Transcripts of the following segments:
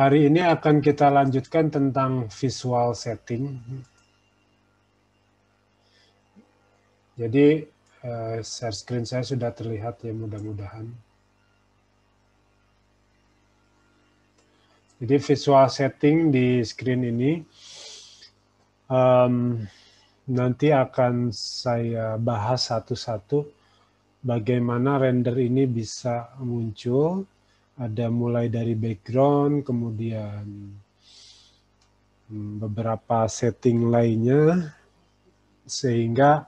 Hari ini akan kita lanjutkan tentang visual setting. Jadi eh, share screen saya sudah terlihat ya mudah-mudahan. Jadi visual setting di screen ini um, nanti akan saya bahas satu-satu bagaimana render ini bisa muncul ada mulai dari background, kemudian hmm, beberapa setting lainnya, sehingga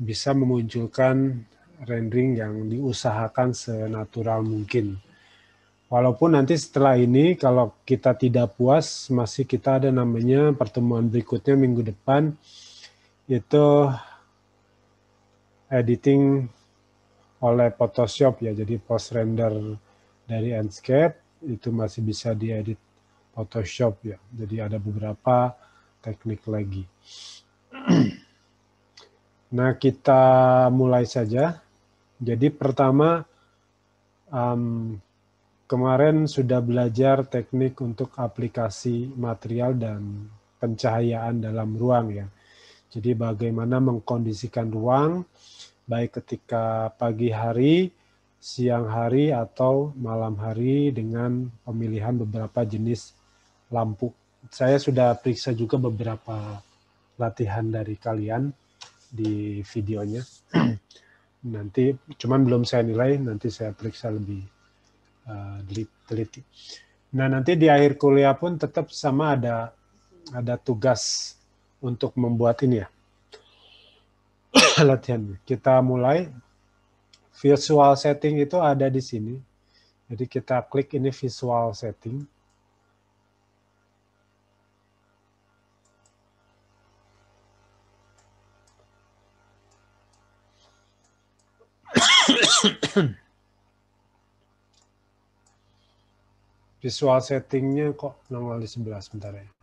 bisa memunculkan rendering yang diusahakan senatural mungkin. Walaupun nanti setelah ini kalau kita tidak puas, masih kita ada namanya pertemuan berikutnya minggu depan, itu editing oleh Photoshop ya, jadi post render dari Enscape itu masih bisa diedit Photoshop ya. Jadi ada beberapa teknik lagi. nah kita mulai saja. Jadi pertama um, kemarin sudah belajar teknik untuk aplikasi material dan pencahayaan dalam ruang ya. Jadi bagaimana mengkondisikan ruang baik ketika pagi hari siang hari atau malam hari dengan pemilihan beberapa jenis lampu. Saya sudah periksa juga beberapa latihan dari kalian di videonya. nanti cuman belum saya nilai, nanti saya periksa lebih uh, teliti. Nah, nanti di akhir kuliah pun tetap sama ada ada tugas untuk membuat ini ya. latihan. Kita mulai visual setting itu ada di sini. Jadi kita klik ini visual setting. visual settingnya kok nongol di sebelah sebentar ya.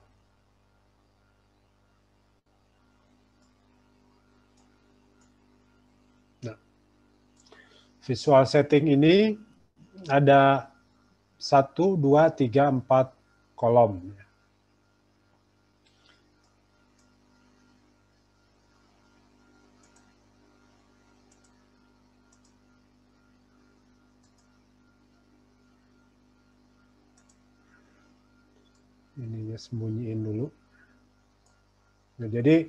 visual setting ini ada satu dua tiga empat kolom. Ininya sembunyiin dulu. Nah, jadi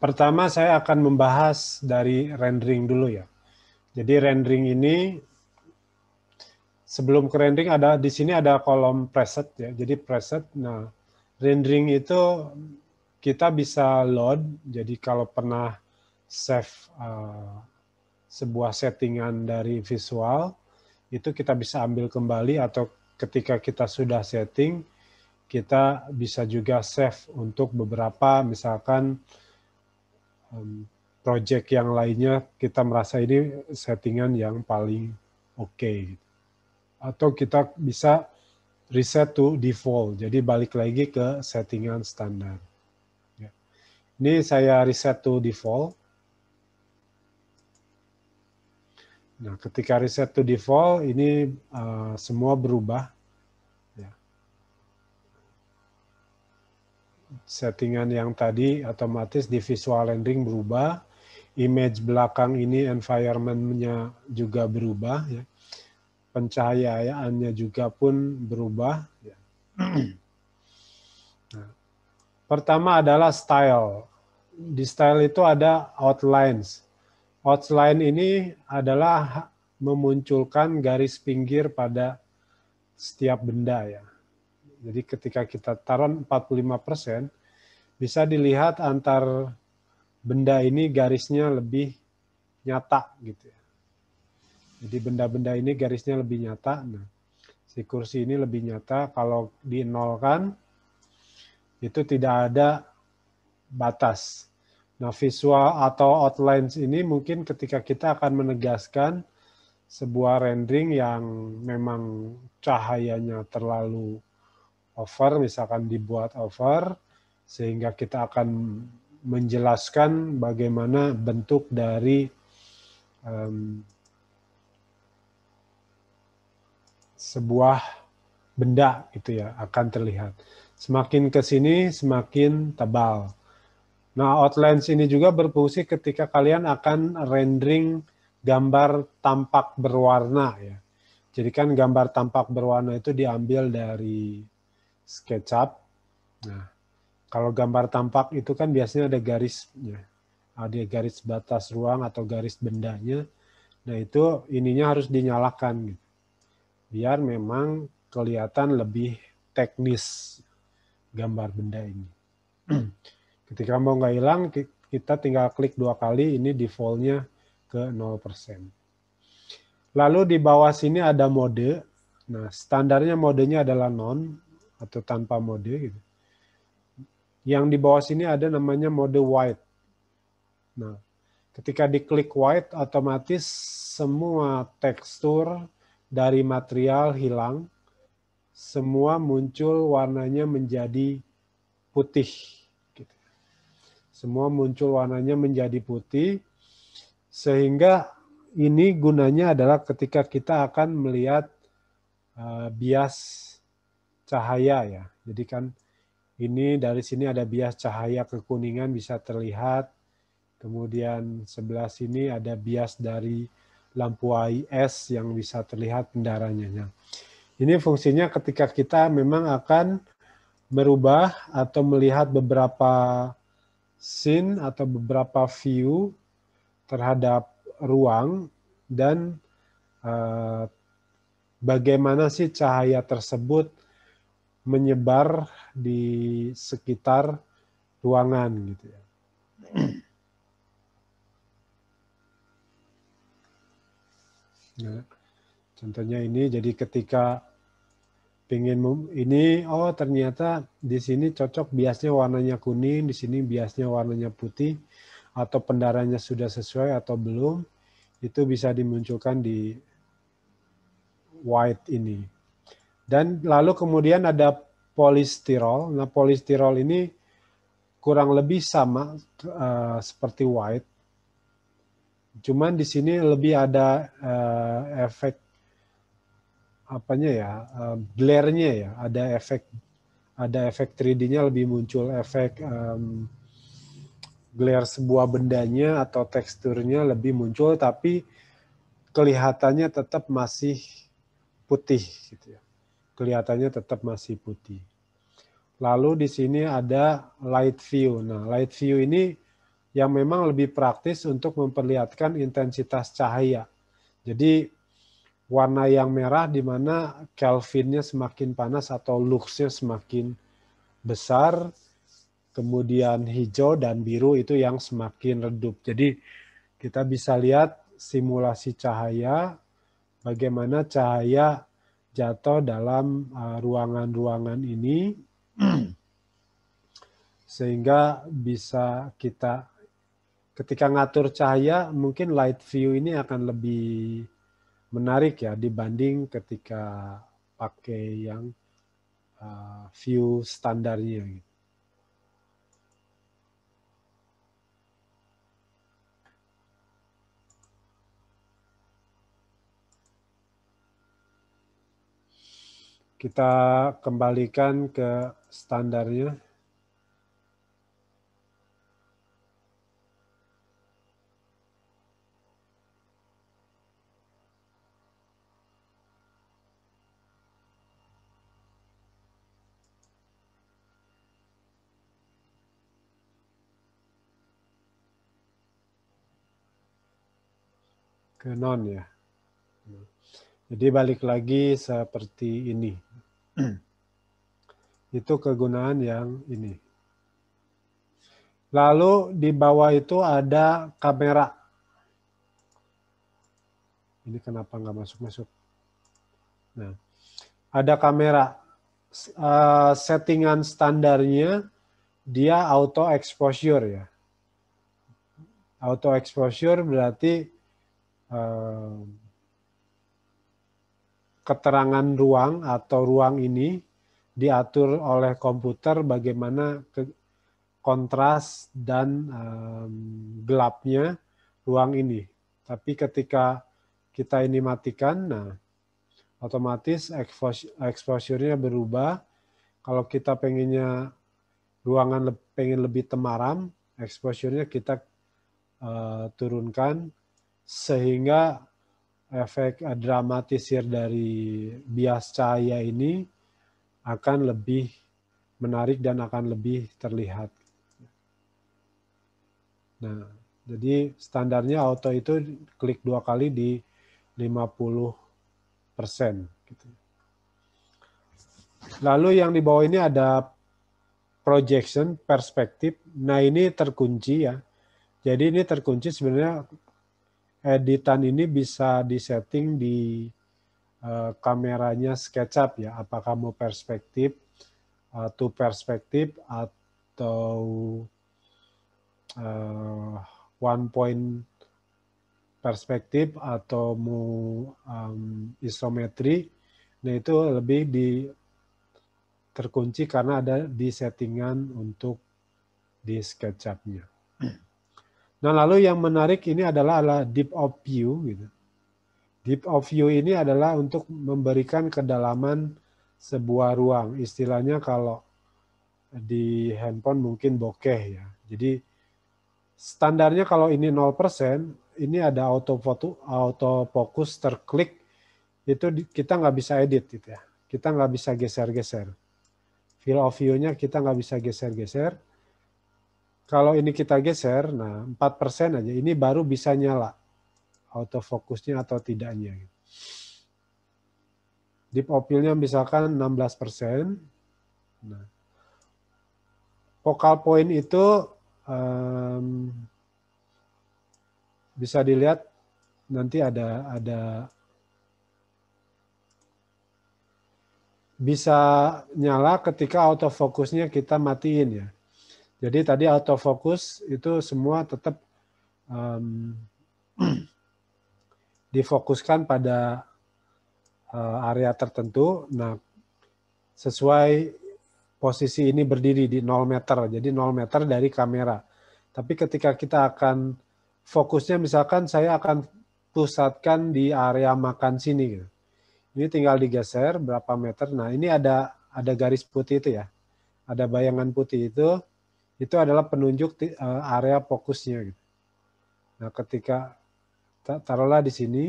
pertama saya akan membahas dari rendering dulu ya. Jadi rendering ini sebelum ke rendering ada di sini ada kolom preset ya. Jadi preset. Nah, rendering itu kita bisa load. Jadi kalau pernah save uh, sebuah settingan dari visual itu kita bisa ambil kembali atau ketika kita sudah setting kita bisa juga save untuk beberapa misalkan project yang lainnya kita merasa ini settingan yang paling oke. Okay. Gitu. Atau kita bisa reset to default, jadi balik lagi ke settingan standar. Ya. Ini saya reset to default. Nah, ketika reset to default, ini uh, semua berubah. Ya. Settingan yang tadi otomatis di visual rendering berubah image belakang ini environmentnya juga berubah ya pencahayaannya juga pun berubah ya. nah, pertama adalah style di style itu ada outlines outline ini adalah memunculkan garis pinggir pada setiap benda ya jadi ketika kita taruh 45 persen bisa dilihat antar benda ini garisnya lebih nyata gitu ya. Jadi benda-benda ini garisnya lebih nyata. Nah, si kursi ini lebih nyata kalau dinolkan itu tidak ada batas. Nah, visual atau outlines ini mungkin ketika kita akan menegaskan sebuah rendering yang memang cahayanya terlalu over, misalkan dibuat over, sehingga kita akan menjelaskan bagaimana bentuk dari um, sebuah benda itu ya akan terlihat. Semakin ke sini semakin tebal. Nah, outlines ini juga berfungsi ketika kalian akan rendering gambar tampak berwarna ya. Jadi kan gambar tampak berwarna itu diambil dari SketchUp. Nah, kalau gambar tampak itu kan biasanya ada garisnya. Ada garis batas ruang atau garis bendanya. Nah itu ininya harus dinyalakan. Gitu. Biar memang kelihatan lebih teknis gambar benda ini. Ketika mau nggak hilang, kita tinggal klik dua kali, ini defaultnya ke 0%. Lalu di bawah sini ada mode. Nah, standarnya modenya adalah non atau tanpa mode. Gitu. Yang di bawah sini ada namanya mode white. Nah, ketika diklik white, otomatis semua tekstur dari material hilang. Semua muncul warnanya menjadi putih. Gitu. Semua muncul warnanya menjadi putih. Sehingga ini gunanya adalah ketika kita akan melihat eh, bias cahaya ya. Jadi kan ini dari sini ada bias cahaya kekuningan bisa terlihat. Kemudian sebelah sini ada bias dari lampu AIS yang bisa terlihat pendaranya. Nah, ini fungsinya ketika kita memang akan merubah atau melihat beberapa scene atau beberapa view terhadap ruang dan uh, bagaimana sih cahaya tersebut menyebar di sekitar ruangan gitu ya. ya. contohnya ini jadi ketika pengen ini oh ternyata di sini cocok biasanya warnanya kuning, di sini biasnya warnanya putih atau pendaranya sudah sesuai atau belum itu bisa dimunculkan di white ini. Dan lalu kemudian ada polistirol. Nah, polistirol ini kurang lebih sama uh, seperti white. Cuman di sini lebih ada uh, efek apanya ya, uh, glare-nya ya, ada efek ada efek 3D-nya lebih muncul efek um, glare sebuah bendanya atau teksturnya lebih muncul tapi kelihatannya tetap masih putih gitu ya kelihatannya tetap masih putih. Lalu di sini ada light view. Nah, light view ini yang memang lebih praktis untuk memperlihatkan intensitas cahaya. Jadi warna yang merah di mana Kelvinnya semakin panas atau luxnya semakin besar, kemudian hijau dan biru itu yang semakin redup. Jadi kita bisa lihat simulasi cahaya, bagaimana cahaya jatuh dalam eh, ruangan-ruangan uh, ini sehingga bisa kita ketika ngatur cahaya mungkin light view ini akan lebih menarik ya dibanding ketika pakai yang uh, view standarnya gitu. Kita kembalikan ke standarnya. ke non ya. Jadi balik lagi seperti ini. itu kegunaan yang ini. Lalu di bawah itu ada kamera. Ini kenapa nggak masuk-masuk? Nah, ada kamera. Eh, settingan standarnya dia auto exposure ya. Auto exposure berarti uh, keterangan ruang atau ruang ini diatur oleh komputer bagaimana ke, kontras dan um, gelapnya ruang ini. Tapi ketika kita ini matikan, nah otomatis exposure, nya berubah. Kalau kita pengennya ruangan le, pengen lebih temaram, exposure-nya kita uh, turunkan sehingga efek eh, dramatisir dari bias cahaya ini akan lebih menarik dan akan lebih terlihat. Nah, jadi standarnya auto itu klik dua kali di 50 persen. Gitu. Lalu yang di bawah ini ada projection perspektif. Nah ini terkunci ya. Jadi ini terkunci sebenarnya editan ini bisa disetting di uh, kameranya SketchUp ya, apakah mau perspektif, uh, to perspektif atau uh, one point perspektif atau mau um, isometri, nah itu lebih di terkunci karena ada di settingan untuk di SketchUp-nya. Nah, lalu yang menarik ini adalah, adalah deep of view. Gitu. Deep of view ini adalah untuk memberikan kedalaman sebuah ruang. Istilahnya kalau di handphone mungkin bokeh ya. Jadi standarnya kalau ini 0%, ini ada auto foto, auto terklik itu kita nggak bisa edit gitu ya. Kita nggak bisa geser-geser. Field of view-nya kita nggak bisa geser-geser kalau ini kita geser, nah empat persen aja, ini baru bisa nyala autofokusnya atau tidaknya. Deep opilnya misalkan 16%. Nah, Focal point itu um, bisa dilihat nanti ada ada bisa nyala ketika autofokusnya kita matiin ya. Jadi tadi autofocus itu semua tetap um, difokuskan pada uh, area tertentu. Nah, sesuai posisi ini berdiri di 0 meter, jadi 0 meter dari kamera. Tapi ketika kita akan fokusnya misalkan saya akan pusatkan di area makan sini. Gitu. Ini tinggal digeser berapa meter. Nah, ini ada ada garis putih itu ya. Ada bayangan putih itu itu adalah penunjuk eh, area fokusnya. Gitu. Nah, ketika taruhlah di sini,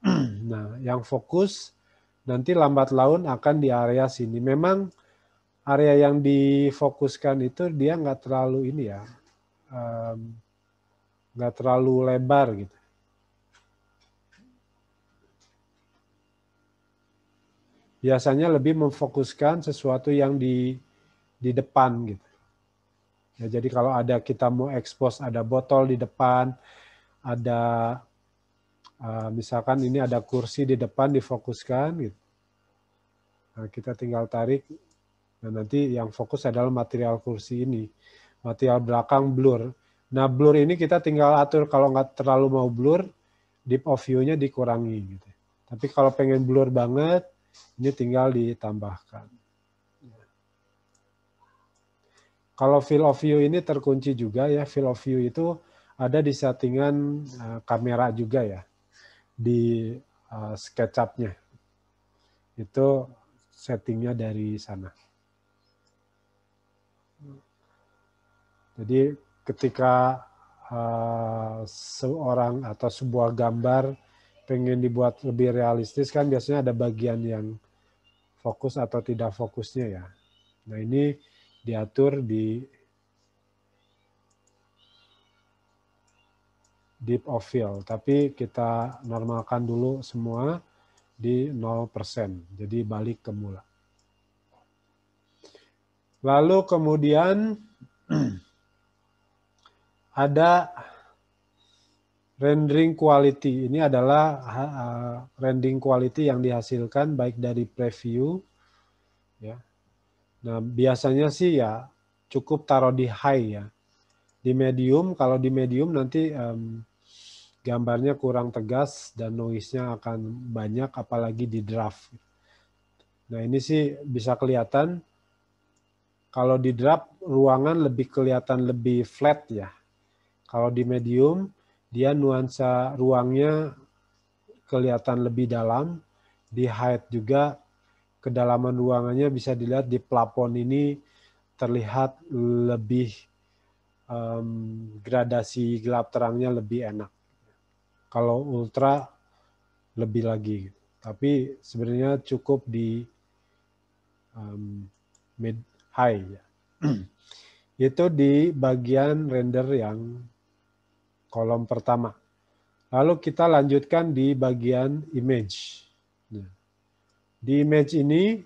nah yang fokus nanti lambat laun akan di area sini. Memang area yang difokuskan itu dia nggak terlalu ini ya, nggak terlalu lebar gitu. Biasanya lebih memfokuskan sesuatu yang di di depan gitu. Ya, jadi kalau ada kita mau expose ada botol di depan, ada uh, misalkan ini ada kursi di depan difokuskan, gitu. Nah, kita tinggal tarik dan nanti yang fokus adalah material kursi ini, material belakang blur. Nah blur ini kita tinggal atur kalau nggak terlalu mau blur, deep of view-nya dikurangi gitu. Tapi kalau pengen blur banget, ini tinggal ditambahkan. Kalau field of view ini terkunci juga ya, field of view itu ada di settingan eh, kamera juga ya, di uh, SketchUp-nya. Itu settingnya dari sana. Jadi ketika eh, seorang atau sebuah gambar pengen dibuat lebih realistis kan biasanya ada bagian yang fokus atau tidak fokusnya ya. Nah ini diatur di deep of field, tapi kita normalkan dulu semua di 0%, jadi balik ke mula. Lalu kemudian ada rendering quality. Ini adalah rendering quality yang dihasilkan baik dari preview Nah, biasanya sih ya cukup taruh di high ya. Di medium, kalau di medium nanti um, gambarnya kurang tegas dan noise-nya akan banyak apalagi di draft. Nah, ini sih bisa kelihatan kalau di draft ruangan lebih kelihatan lebih flat ya. Kalau di medium dia nuansa ruangnya kelihatan lebih dalam, di height juga kedalaman ruangannya bisa dilihat di plafon ini terlihat lebih um, gradasi gelap terangnya lebih enak. Kalau ultra lebih lagi. Tapi sebenarnya cukup di um, mid high ya. Itu di bagian render yang kolom pertama. Lalu kita lanjutkan di bagian image. Di image ini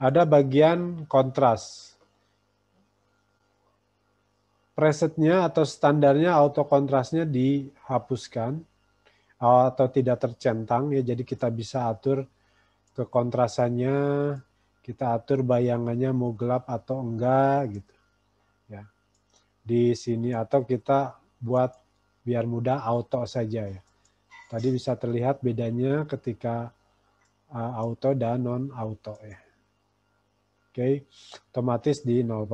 ada bagian kontras. Presetnya atau standarnya auto kontrasnya dihapuskan uh, atau tidak tercentang ya jadi kita bisa atur ke kontrasannya kita atur bayangannya mau gelap atau enggak gitu. Ya. Di sini atau kita buat biar mudah auto saja ya. Tadi bisa terlihat bedanya ketika auto dan non-auto ya. Oke, okay. otomatis di 0%.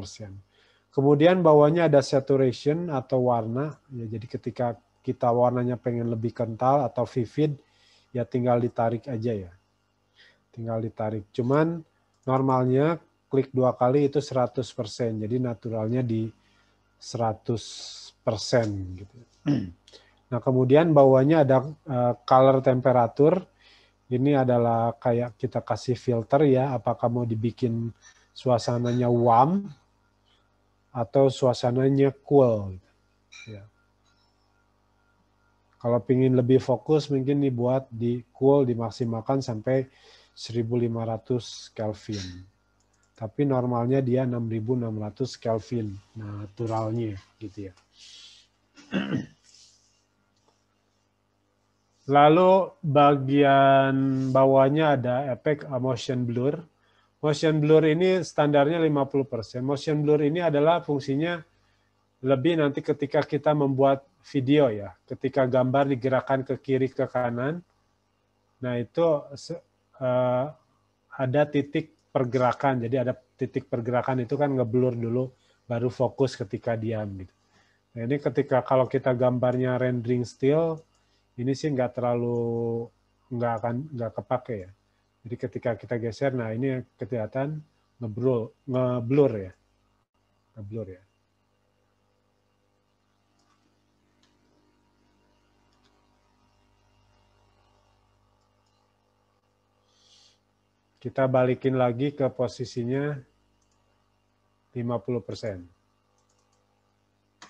Kemudian bawahnya ada saturation atau warna. Ya, jadi ketika kita warnanya pengen lebih kental atau vivid, ya tinggal ditarik aja ya. Tinggal ditarik. Cuman normalnya klik dua kali itu 100%. Jadi naturalnya di 100% gitu. Hmm. Nah, kemudian bawahnya ada eh, color temperature Ini adalah kayak kita kasih filter ya, apakah mau dibikin suasananya warm atau suasananya cool. Ya. Kalau ingin lebih fokus mungkin dibuat di cool dimaksimalkan sampai 1500 Kelvin. Tapi normalnya dia 6600 Kelvin naturalnya gitu ya. Lalu bagian bawahnya ada efek motion blur. Motion blur ini standarnya 50%. Motion blur ini adalah fungsinya lebih nanti ketika kita membuat video ya, ketika gambar digerakkan ke kiri ke kanan. Nah, itu uh, ada titik pergerakan. Jadi ada titik pergerakan itu kan ngeblur dulu baru fokus ketika diam gitu. Nah, ini ketika kalau kita gambarnya rendering still ini sih nggak terlalu nggak akan nggak kepake ya. Jadi ketika kita geser, nah ini kelihatan ngeblur, ngeblur ya, ngeblur ya. Kita balikin lagi ke posisinya 50 persen.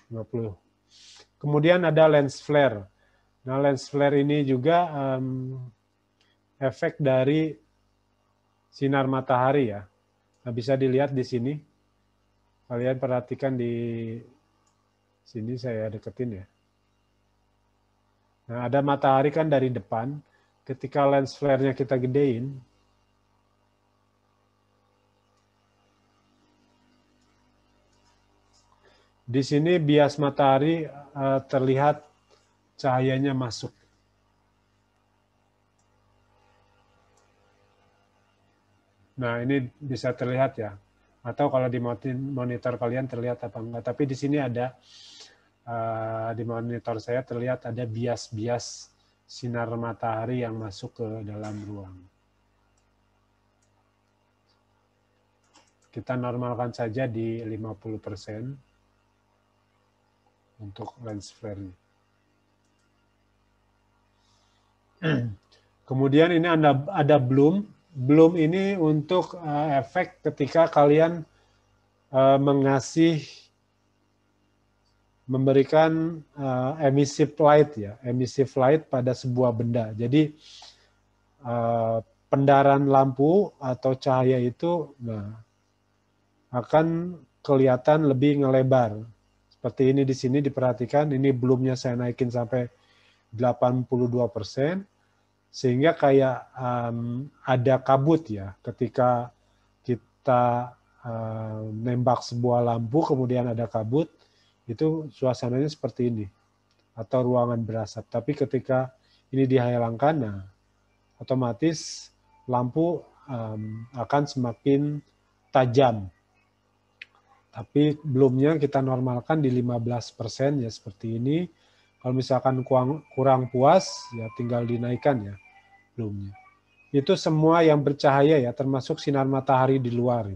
50. Kemudian ada lens flare. Nah, lens flare ini juga um, efek dari sinar matahari ya. Nah, bisa dilihat di sini. Kalian perhatikan di sini saya deketin ya. Nah, ada matahari kan dari depan. Ketika lens flare-nya kita gedein, di sini bias matahari eh, terlihat cahayanya masuk. Nah, ini bisa terlihat ya. Atau kalau di monitor kalian terlihat apa enggak. Tapi di sini ada, eh, di monitor saya terlihat ada bias-bias sinar matahari yang masuk ke dalam ruang. Kita normalkan saja di 50% untuk lens flare Kemudian ini ada, ada bloom. Bloom ini untuk uh, efek ketika kalian uh, mengasih memberikan uh, eh, emisi light ya, emisi light pada sebuah benda. Jadi uh, pendaran lampu atau cahaya itu nah akan kelihatan lebih ngelebar. Seperti ini di sini diperhatikan, ini bloomnya saya naikin sampai 82 persen sehingga kayak um, ada kabut ya ketika kita um, nembak sebuah lampu kemudian ada kabut itu suasananya seperti ini atau ruangan berasap tapi ketika ini dihilangkan nah otomatis lampu um, akan semakin tajam tapi belumnya kita normalkan di 15% ya seperti ini kalau misalkan kurang, kurang puas, ya tinggal dinaikkan ya belumnya. Itu semua yang bercahaya ya, termasuk sinar matahari di luar.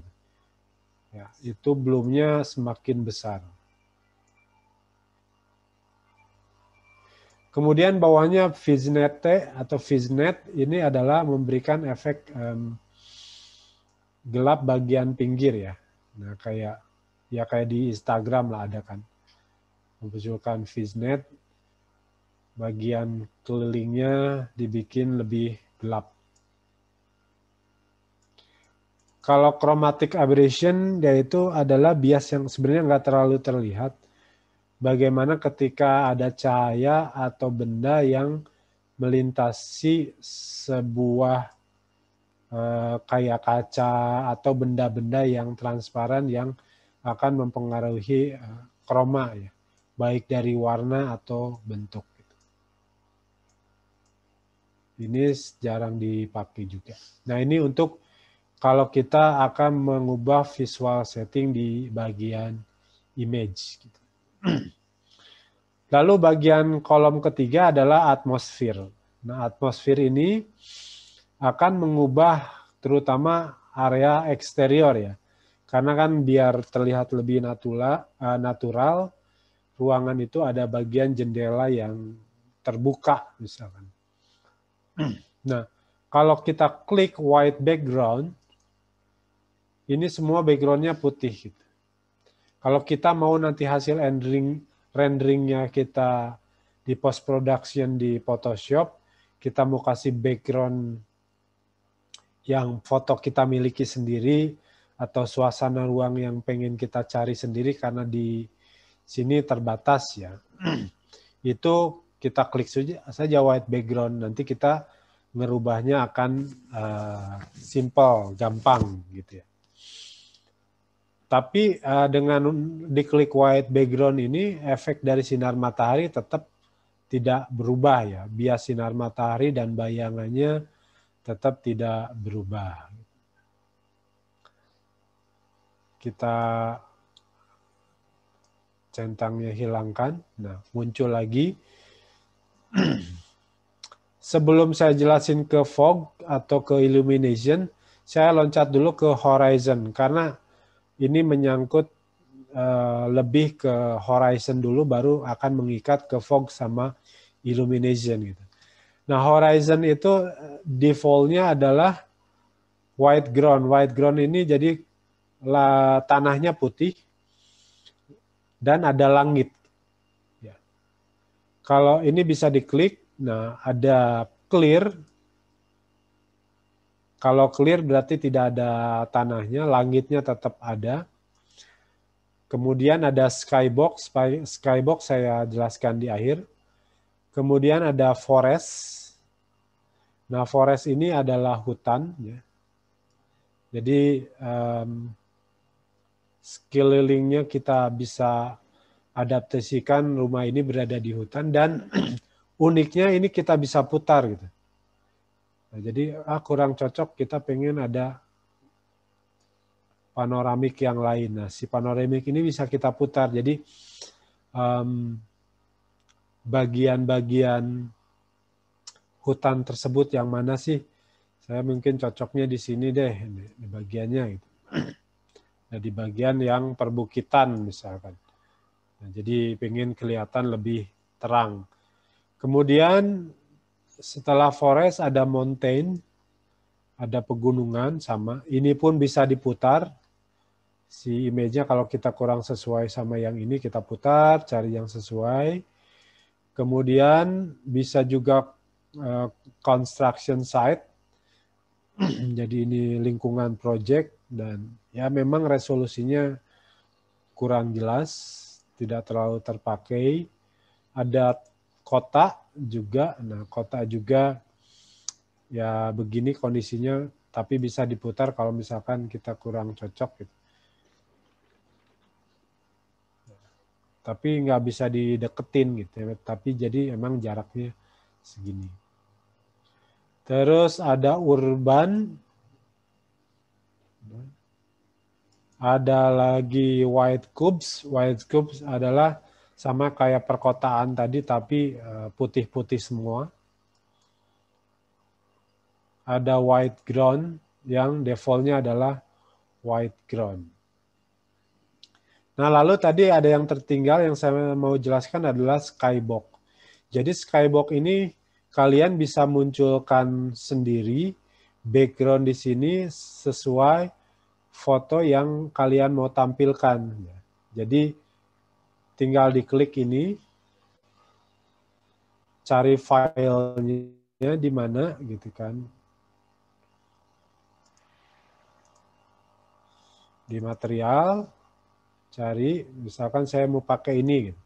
Ya, itu belumnya semakin besar. Kemudian bawahnya Fiznete atau Fiznet ini adalah memberikan efek um, gelap bagian pinggir ya. Nah kayak ya kayak di Instagram lah ada kan. Memunculkan Fiznet bagian kelilingnya dibikin lebih gelap. Kalau chromatic aberration yaitu adalah bias yang sebenarnya nggak terlalu terlihat. Bagaimana ketika ada cahaya atau benda yang melintasi sebuah eh, kayak kaca atau benda-benda yang transparan yang akan mempengaruhi eh, kroma ya, baik dari warna atau bentuk ini jarang dipakai juga. Nah ini untuk kalau kita akan mengubah visual setting di bagian image. Gitu. Lalu bagian kolom ketiga adalah atmosfer. Nah atmosfer ini akan mengubah terutama area eksterior ya. Karena kan biar terlihat lebih eh, natural, ruangan itu ada bagian jendela yang terbuka misalkan. Nah, kalau kita klik white background, ini semua backgroundnya putih. Gitu. Kalau kita mau nanti hasil rendering renderingnya kita di post production di Photoshop, kita mau kasih background yang foto kita miliki sendiri atau suasana ruang yang pengen kita cari sendiri karena di sini terbatas ya. Itu kita klik saja, saja white background, nanti kita merubahnya akan uh, simple, gampang gitu ya. Tapi uh, dengan diklik white background ini, efek dari sinar matahari tetap tidak berubah ya. Bias sinar matahari dan bayangannya tetap tidak berubah. Kita centangnya hilangkan. Nah, muncul lagi Sebelum saya jelasin ke fog atau ke illumination, saya loncat dulu ke horizon karena ini menyangkut eh, lebih ke horizon dulu baru akan mengikat ke fog sama illumination gitu. Nah, horizon itu eh, defaultnya adalah white ground. White ground ini jadi tanahnya putih dan ada langit. Kalau ini bisa diklik, nah ada clear. Kalau clear berarti tidak ada tanahnya, langitnya tetap ada. Kemudian ada skybox, skybox saya jelaskan di akhir. Kemudian ada forest. Nah, forest ini adalah hutan. Ya. Jadi um, sekelilingnya kita bisa adaptasikan rumah ini berada di hutan dan uniknya ini kita bisa putar gitu. Nah, jadi ah, kurang cocok kita pengen ada panoramik yang lain. Nah si panoramik ini bisa kita putar. Jadi bagian bagian-bagian hutan tersebut yang mana sih saya mungkin cocoknya di sini deh di bagiannya gitu. Nah di bagian yang perbukitan misalkan Nah, jadi pengen kelihatan lebih terang. Kemudian setelah forest ada mountain, ada pegunungan sama. Ini pun bisa diputar. Si image-nya kalau kita kurang sesuai sama yang ini kita putar, cari yang sesuai. Kemudian bisa juga uh, construction site. Jadi ini lingkungan project dan ya memang resolusinya kurang jelas tidak terlalu terpakai. Ada kota juga. Nah, kota juga ya begini kondisinya tapi bisa diputar kalau misalkan kita kurang cocok gitu. Tapi nggak bisa dideketin gitu ya. Tapi jadi emang jaraknya segini. Terus ada urban. Ada lagi white cubes. White cubes adalah sama kayak perkotaan tadi tapi eh, putih-putih semua. Ada white ground yang defaultnya adalah white ground. Nah lalu tadi ada yang tertinggal yang saya mau jelaskan adalah skybox. Jadi skybox ini kalian bisa munculkan sendiri background di sini sesuai foto yang kalian mau tampilkan. Jadi tinggal diklik ini, cari filenya di mana gitu kan. Di material, cari misalkan saya mau pakai ini. Gitu.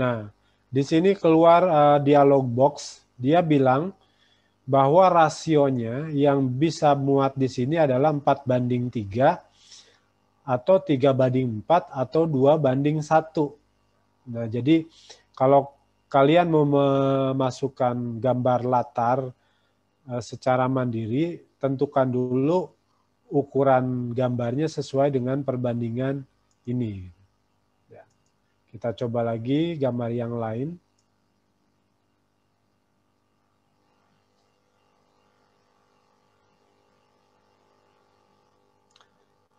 Nah, di sini keluar eh, dialog box, dia bilang bahwa rasionya yang bisa muat di sini adalah 4 banding 3 atau 3 banding 4 atau 2 banding 1. Nah, jadi kalau kalian mau memasukkan gambar latar eh, secara mandiri, tentukan dulu ukuran gambarnya sesuai dengan perbandingan ini. Ya. Kita coba lagi gambar yang lain.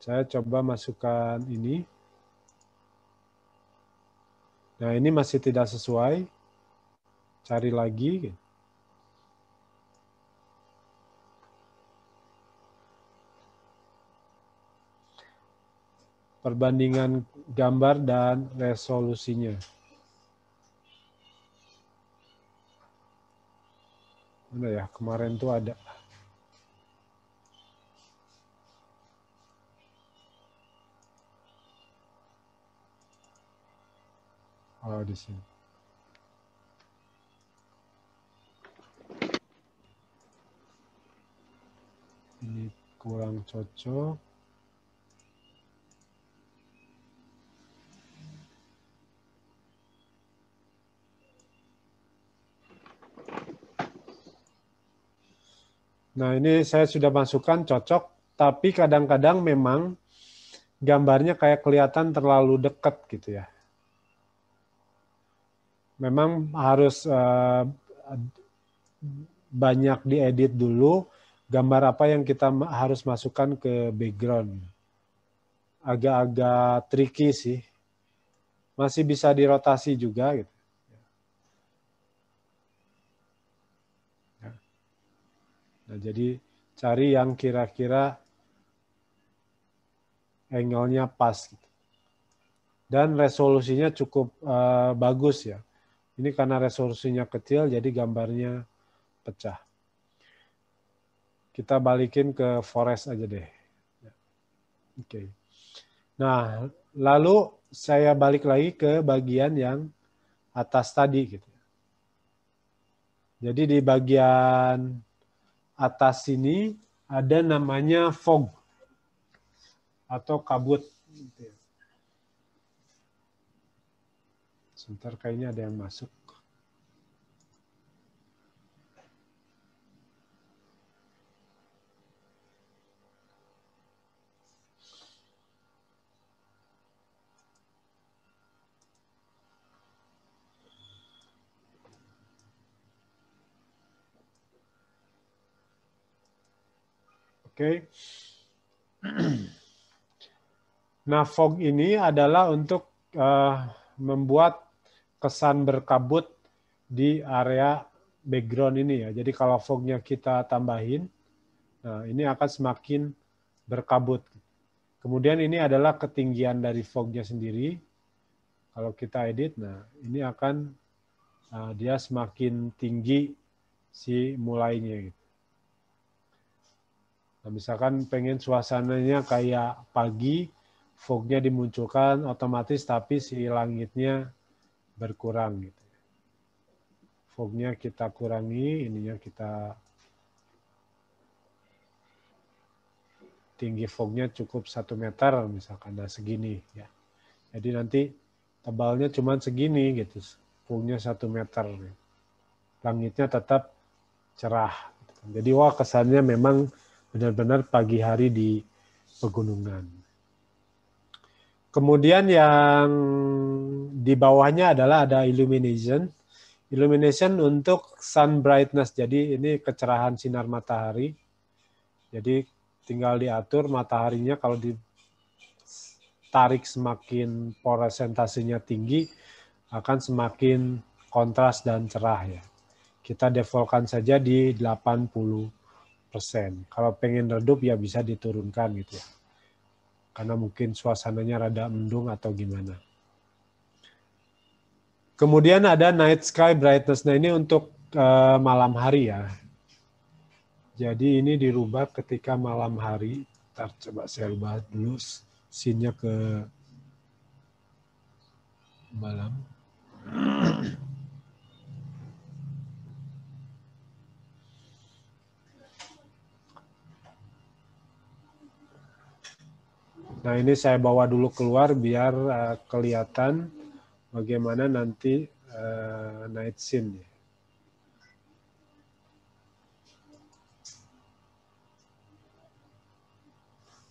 Saya coba masukkan ini. Nah, ini masih tidak sesuai. Cari lagi. Perbandingan gambar dan resolusinya. Mana ya, kemarin tuh ada. sini. Ini kurang cocok. Nah, ini saya sudah masukkan cocok, tapi kadang-kadang memang gambarnya kayak kelihatan terlalu dekat gitu ya memang harus uh, banyak diedit dulu gambar apa yang kita harus masukkan ke background. Agak-agak tricky sih. Masih bisa dirotasi juga gitu. Nah, jadi cari yang kira-kira angle-nya pas gitu. Dan resolusinya cukup uh, bagus ya. Ini karena resolusinya kecil, jadi gambarnya pecah. Kita balikin ke forest aja deh. Ya. Oke. Okay. Nah, lalu saya balik lagi ke bagian yang atas tadi. Gitu. Jadi di bagian atas sini ada namanya fog atau kabut. Gitu ya. Sebentar kayaknya ada yang masuk. Oke. Okay. Nah, fog ini adalah untuk uh, membuat kesan berkabut di area background ini ya. Jadi kalau fognya kita tambahin, nah ini akan semakin berkabut. Kemudian ini adalah ketinggian dari fognya sendiri. Kalau kita edit, nah ini akan uh, dia semakin tinggi si mulainya gitu. Nah, misalkan pengen suasananya kayak pagi, fognya dimunculkan otomatis tapi si langitnya berkurang gitu. ya. Fognya kita kurangi, ininya kita tinggi fognya cukup satu meter misalkan, nah segini ya. Jadi nanti tebalnya cuma segini gitu, fognya satu meter. Langitnya tetap cerah. Gitu kan. Jadi wah kesannya memang benar-benar pagi hari di pegunungan. Kemudian yang di bawahnya adalah ada illumination. Illumination untuk sun brightness. Jadi ini kecerahan sinar matahari. Jadi tinggal diatur mataharinya kalau ditarik semakin presentasinya tinggi akan semakin kontras dan cerah ya. Kita defaultkan saja di 80 Kalau pengen redup ya bisa diturunkan gitu ya karena mungkin suasananya rada mendung atau gimana. Kemudian ada night sky brightness. Nah ini untuk uh, malam hari ya. Jadi ini dirubah ketika malam hari. Ntar coba saya rubah dulu scene ke malam. Nah ini saya bawa dulu keluar biar uh, kelihatan bagaimana nanti uh, night scene.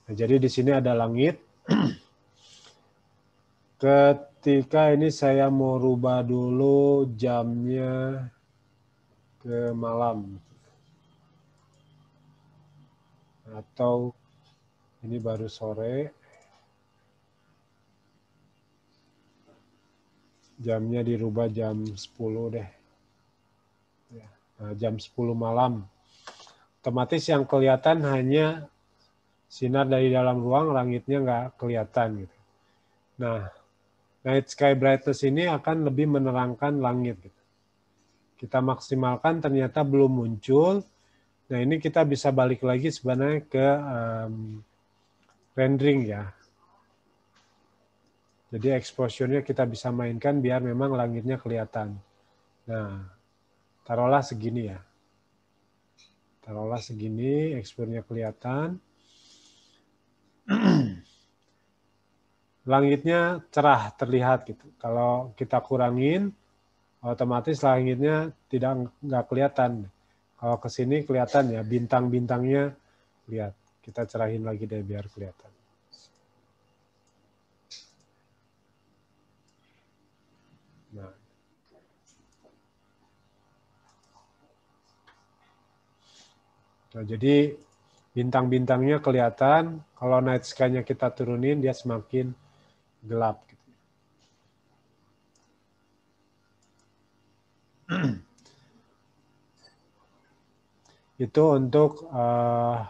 Nah, jadi di sini ada langit. Ketika ini saya mau rubah dulu jamnya ke malam. Atau ini baru sore. jamnya dirubah jam 10 deh. Ya, nah, jam 10 malam. Otomatis yang kelihatan hanya sinar dari dalam ruang, langitnya nggak kelihatan gitu. Nah, night sky brightness ini akan lebih menerangkan langit. Gitu. Kita maksimalkan ternyata belum muncul. Nah, ini kita bisa balik lagi sebenarnya ke um, rendering ya jadi exposure-nya kita bisa mainkan biar memang langitnya kelihatan. Nah, taruhlah segini ya. Taruhlah segini, exposure-nya kelihatan. langitnya cerah, terlihat gitu. Kalau kita kurangin, otomatis langitnya tidak nggak kelihatan. Kalau ke sini kelihatan ya, bintang-bintangnya lihat. Kita cerahin lagi deh biar kelihatan. Nah, jadi bintang-bintangnya kelihatan. Kalau night sky-nya kita turunin, dia semakin gelap. Gitu. Itu untuk uh,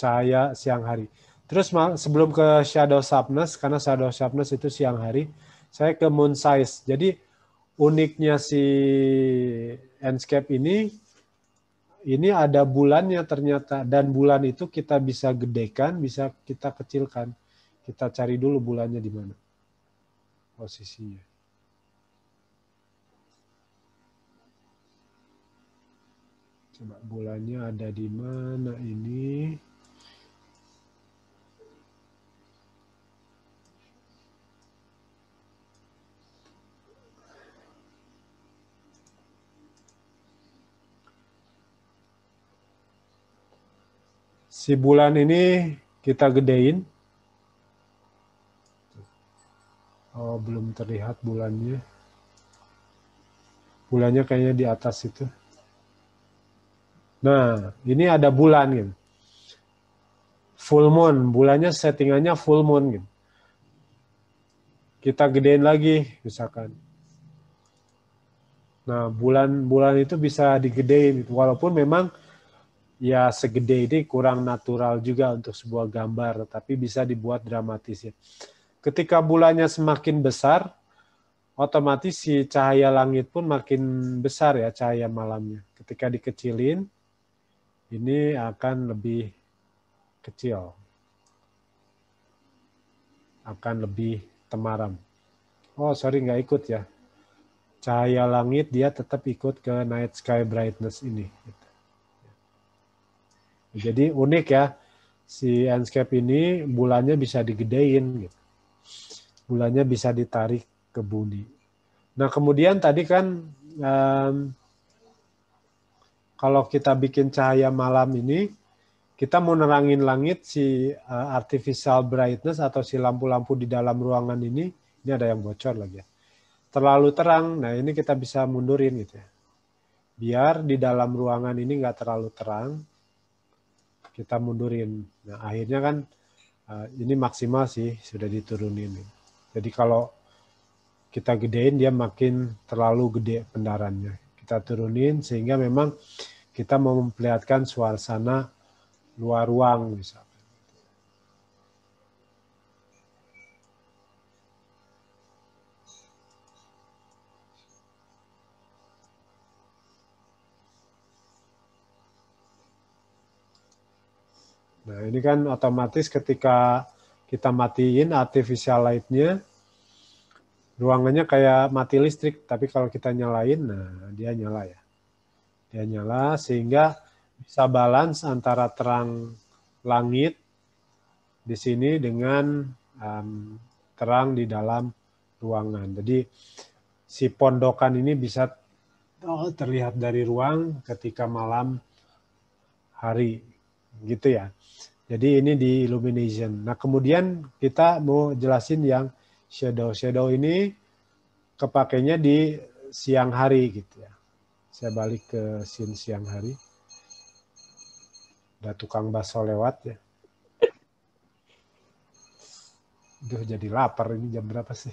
cahaya siang hari. Terus sebelum ke shadow sharpness, karena shadow sharpness itu siang hari, saya ke moon size. Jadi uniknya si landscape ini ini ada bulannya ternyata dan bulan itu kita bisa gedekan, bisa kita kecilkan. Kita cari dulu bulannya di mana posisinya. Coba bulannya ada di mana ini? si bulan ini kita gedein. Oh, belum terlihat bulannya. Bulannya kayaknya di atas itu. Nah, ini ada bulan gitu. Full moon, bulannya settingannya full moon gitu. Kita gedein lagi misalkan. Nah, bulan-bulan itu bisa digedein gitu. Walaupun memang ya segede ini kurang natural juga untuk sebuah gambar, tapi bisa dibuat dramatis ya. Ketika bulannya semakin besar, otomatis si cahaya langit pun makin besar ya cahaya malamnya. Ketika dikecilin, ini akan lebih kecil. Akan lebih temaram. Oh, sorry nggak ikut ya. Cahaya langit dia tetap ikut ke night sky brightness ini. Gitu. Jadi unik ya si landscape ini bulannya bisa digedein gitu. Bulannya bisa ditarik ke bumi. Nah, kemudian tadi kan um, kalau kita bikin cahaya malam ini kita mau nerangin langit si uh, artificial brightness atau si lampu-lampu di dalam ruangan ini ini ada yang bocor lagi ya. Terlalu terang. Nah, ini kita bisa mundurin gitu ya biar di dalam ruangan ini nggak terlalu terang, kita mundurin. Nah, akhirnya kan eh, ini maksimal sih sudah diturunin. Jadi kalau kita gedein dia makin terlalu gede pendarannya. Kita turunin sehingga memang kita mau memperlihatkan suasana luar ruang misalnya Nah, ini kan otomatis ketika kita matiin artificial light-nya, ruangannya kayak mati listrik, tapi kalau kita nyalain, nah dia nyala ya. Dia nyala sehingga bisa balance antara terang langit di sini dengan um, terang di dalam ruangan. Jadi si pondokan ini bisa eh, terlihat dari ruang ketika malam hari gitu ya. Jadi ini di illumination. Nah kemudian kita mau jelasin yang shadow. Shadow ini kepakainya di siang hari gitu ya. Saya balik ke scene siang hari. Ada tukang baso lewat ya. Duh jadi lapar ini jam berapa sih?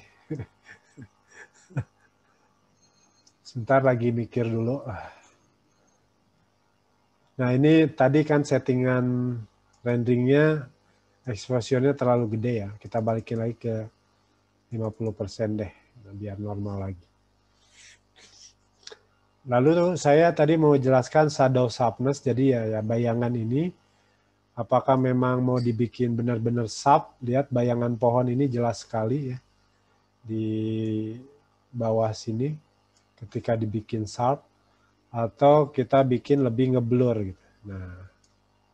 Sebentar lagi mikir dulu. Nah ini tadi kan settingan rendingnya eksposurnya terlalu gede ya. Kita balikin lagi ke 50% deh biar normal lagi. Lalu saya tadi mau jelaskan shadow sharpness. Jadi ya, ya bayangan ini apakah memang mau dibikin benar-benar sharp? Lihat bayangan pohon ini jelas sekali ya. Di bawah sini ketika dibikin sharp atau kita bikin lebih ngeblur gitu. Nah,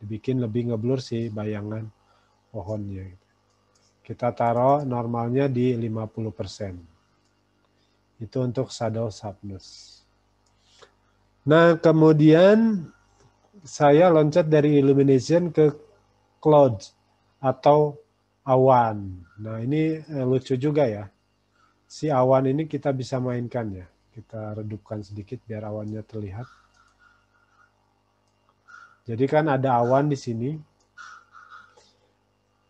dibikin lebih ngeblur si bayangan pohonnya. Gitu. Kita taruh normalnya di 50%. Itu untuk shadow sharpness. Nah, kemudian saya loncat dari illumination ke cloud atau awan. Nah, ini eh, lucu juga ya. Si awan ini kita bisa mainkan ya. Kita redupkan sedikit biar awannya terlihat. Jadi kan ada awan di sini.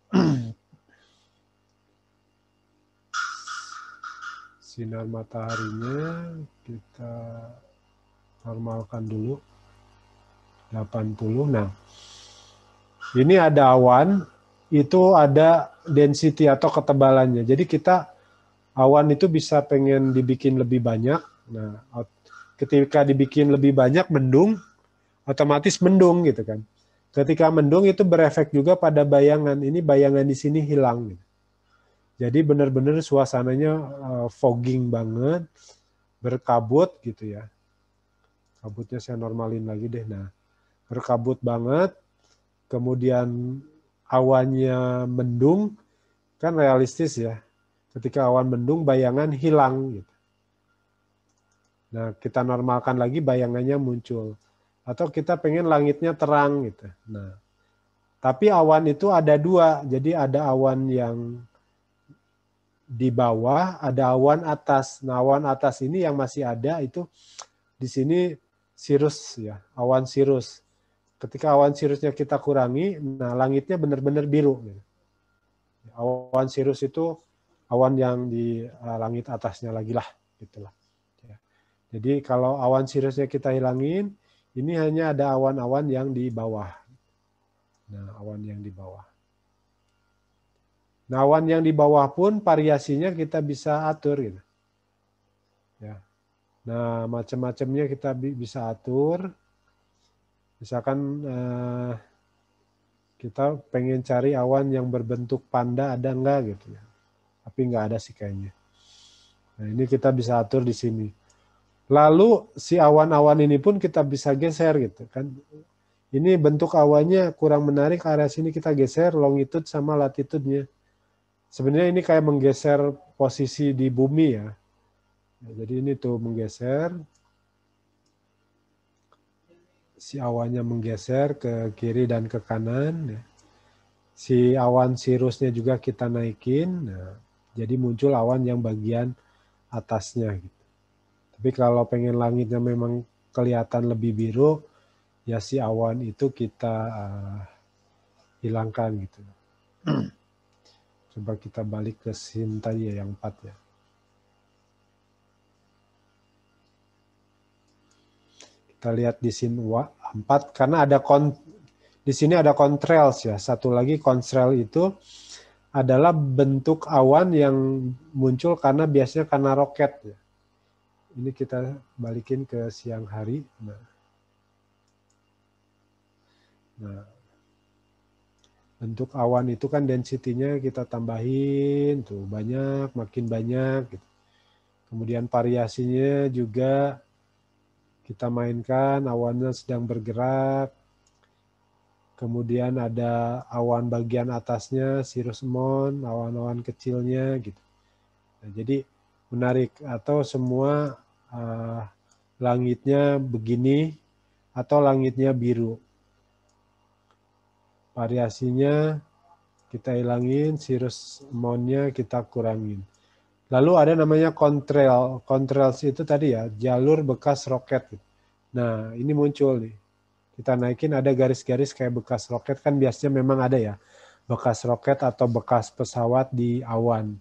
Sinar mataharinya kita normalkan dulu. 80. Nah, ini ada awan, itu ada density atau ketebalannya. Jadi kita awan itu bisa pengen dibikin lebih banyak. Nah, ketika dibikin lebih banyak mendung, otomatis mendung gitu kan. Ketika mendung itu berefek juga pada bayangan. Ini bayangan di sini hilang. Gitu. Jadi benar-benar suasananya uh, fogging banget, berkabut gitu ya. Kabutnya saya normalin lagi deh. Nah, berkabut banget, kemudian awannya mendung, kan realistis ya. Ketika awan mendung, bayangan hilang. Gitu. Nah, kita normalkan lagi bayangannya muncul atau kita pengen langitnya terang gitu. Nah, tapi awan itu ada dua, jadi ada awan yang di bawah, ada awan atas. Nah, awan atas ini yang masih ada itu di sini sirus ya, awan sirus. Ketika awan sirusnya kita kurangi, nah langitnya benar-benar biru. Gitu. Awan sirus itu awan yang di eh, langit atasnya lagi lah, gitulah. Ya. Jadi kalau awan sirusnya kita hilangin, ini hanya ada awan-awan yang di bawah. Nah, awan yang di bawah. Nah, awan yang di bawah pun variasinya kita bisa atur gitu. Ya. Nah, macam-macamnya kita bisa atur. Misalkan eh, kita pengen cari awan yang berbentuk panda ada enggak gitu ya. Tapi enggak ada sih kayaknya. Nah, ini kita bisa atur di sini. Lalu si awan-awan ini pun kita bisa geser gitu kan. Ini bentuk awannya kurang menarik area sini kita geser longitude sama latitudenya. Sebenarnya ini kayak menggeser posisi di bumi ya. jadi ini tuh menggeser. Si awannya menggeser ke kiri dan ke kanan. si awan sirusnya juga kita naikin. Nah, jadi muncul awan yang bagian atasnya gitu. Tapi kalau pengen langitnya memang kelihatan lebih biru, ya si awan itu kita uh, hilangkan gitu. Coba kita balik ke scene tadi ya, yang empat ya. Kita lihat di scene 4 karena ada kon di sini ada contrails ya. Satu lagi contrail itu adalah bentuk awan yang muncul karena biasanya karena roket ya ini kita balikin ke siang hari. Nah, nah bentuk awan itu kan densitinya kita tambahin tuh banyak, makin banyak. Gitu. Kemudian variasinya juga kita mainkan awannya sedang bergerak. Kemudian ada awan bagian atasnya, cirrus mon, awan-awan kecilnya gitu. Nah, jadi menarik atau semua uh, langitnya begini atau langitnya biru. Variasinya kita hilangin, sirus monya kita kurangin. Lalu ada namanya contrail. Contrails itu tadi ya, jalur bekas roket. Nah, ini muncul nih. Kita naikin ada garis-garis kayak bekas roket kan biasanya memang ada ya. Bekas roket atau bekas pesawat di awan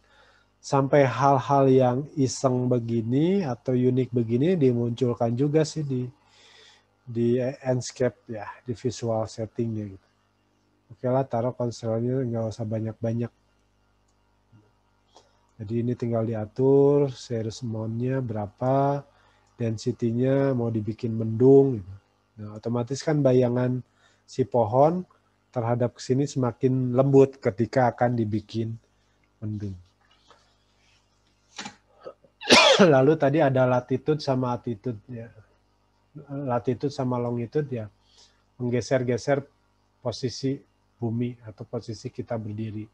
sampai hal-hal yang iseng begini atau unik begini dimunculkan juga sih di di landscape ya di visual settingnya gitu. Oke lah taruh konselnya nggak usah banyak-banyak. Jadi ini tinggal diatur series berapa, density-nya mau dibikin mendung. Gitu. Nah, otomatis kan bayangan si pohon terhadap kesini semakin lembut ketika akan dibikin mendung. Lalu tadi ada latitude sama attitude ya. Latitude sama longitude ya menggeser-geser posisi bumi atau posisi kita berdiri.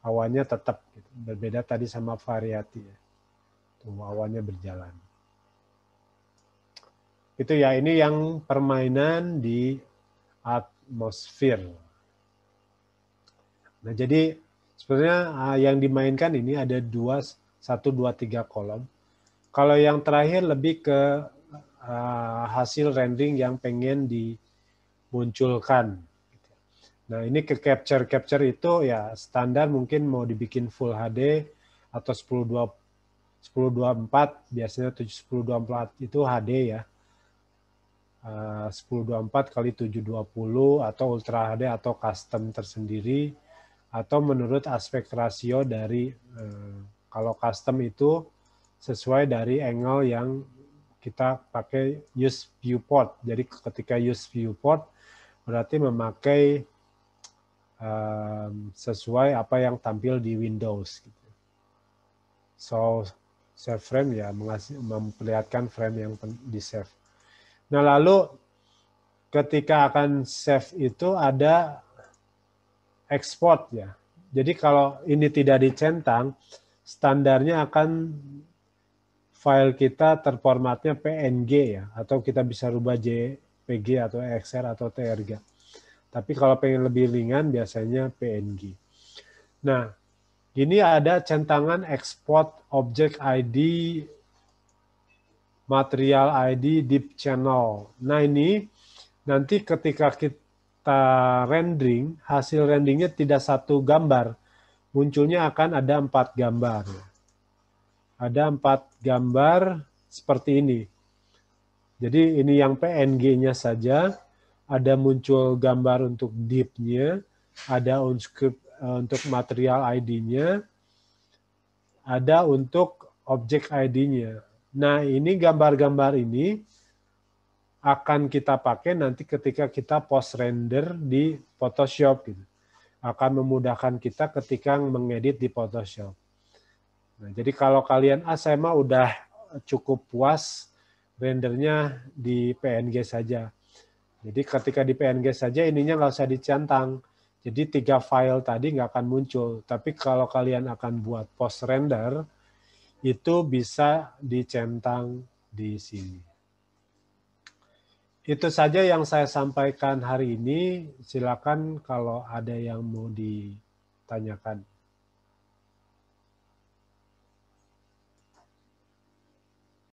awalnya tetap gitu. berbeda tadi sama variati ya. Tuh awalnya berjalan. Itu ya ini yang permainan di atmosfer. Nah, jadi sebenarnya ah, yang dimainkan ini ada dua, satu, dua, tiga kolom. Kalau yang terakhir lebih ke uh, hasil rendering yang pengen dimunculkan. Nah ini ke capture capture itu ya standar mungkin mau dibikin full HD atau 1020 1024 biasanya 1024 itu HD ya. Eh, uh, 1024 kali 720 atau Ultra HD atau custom tersendiri atau menurut aspek rasio dari uh, kalau custom itu sesuai dari angle yang kita pakai use viewport. Jadi ketika use viewport berarti memakai um, sesuai apa yang tampil di Windows. Gitu. So save frame ya memperlihatkan frame yang di save. Nah lalu ketika akan save itu ada export ya. Jadi kalau ini tidak dicentang, standarnya akan file kita terformatnya PNG ya, atau kita bisa rubah JPG atau e XR atau TRG. Tapi kalau pengen lebih ringan biasanya PNG. Nah, ini ada centangan export object ID, material ID, deep channel. Nah ini nanti ketika kita rendering, hasil renderingnya tidak satu gambar, munculnya akan ada empat gambar ada empat gambar seperti ini. Jadi ini yang PNG-nya saja, ada muncul gambar untuk deep-nya, ada eh, untuk material ID-nya, ada untuk objek ID-nya. Nah, ini gambar-gambar ini akan kita pakai nanti ketika kita post render di Photoshop gitu. Akan memudahkan kita ketika mengedit di Photoshop. Nah, jadi kalau kalian ah saya mah udah cukup puas rendernya di PNG saja. Jadi ketika di PNG saja ininya nggak usah dicentang. Jadi tiga file tadi nggak akan muncul. Tapi kalau kalian akan buat post render, itu bisa dicentang di sini. Itu saja yang saya sampaikan hari ini. Silakan kalau ada yang mau ditanyakan.